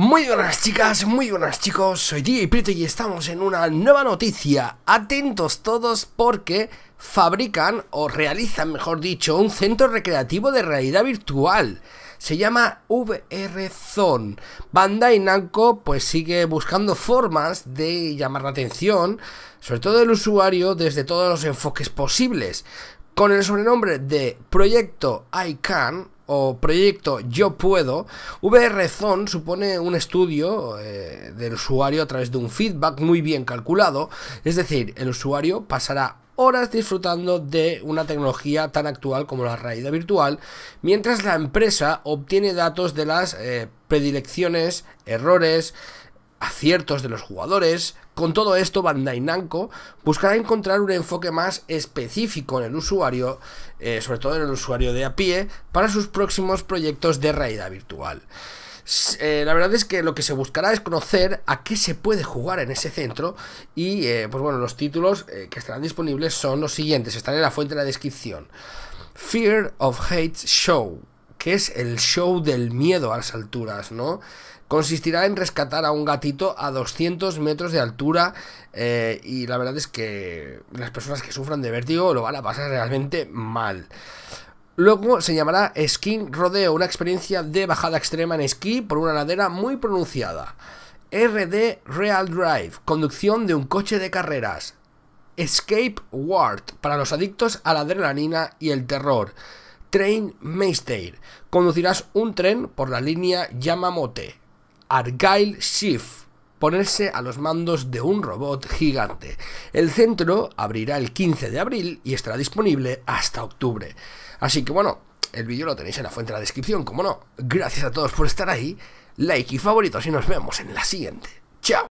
Muy buenas chicas, muy buenas chicos, soy DJ Prieto y estamos en una nueva noticia. Atentos todos porque fabrican o realizan, mejor dicho, un centro recreativo de realidad virtual. Se llama VR Zone. Bandai Namco pues sigue buscando formas de llamar la atención, sobre todo del usuario, desde todos los enfoques posibles con el sobrenombre de Proyecto I Can o proyecto Yo Puedo, VRZone supone un estudio eh, del usuario a través de un feedback muy bien calculado, es decir, el usuario pasará horas disfrutando de una tecnología tan actual como la realidad virtual, mientras la empresa obtiene datos de las eh, predilecciones, errores, aciertos de los jugadores. Con todo esto, Bandai Namco buscará encontrar un enfoque más específico en el usuario, eh, sobre todo en el usuario de a pie, para sus próximos proyectos de realidad virtual. Eh, la verdad es que lo que se buscará es conocer a qué se puede jugar en ese centro y eh, pues bueno, los títulos que estarán disponibles son los siguientes, están en la fuente de la descripción. Fear of Hate Show, es el show del miedo a las alturas, ¿no? Consistirá en rescatar a un gatito a 200 metros de altura eh, y la verdad es que las personas que sufran de vértigo lo van a pasar realmente mal. Luego se llamará skin Rodeo, una experiencia de bajada extrema en esquí por una ladera muy pronunciada. RD Real Drive, conducción de un coche de carreras. Escape Ward, para los adictos a la adrenalina y el terror. Train Meister. Conducirás un tren por la línea Yamamote. Argyle Shift ponerse a los mandos de un robot gigante. El centro abrirá el 15 de abril y estará disponible hasta octubre. Así que bueno, el vídeo lo tenéis en la fuente de la descripción, como no. Gracias a todos por estar ahí, like y favoritos y nos vemos en la siguiente. ¡Chao!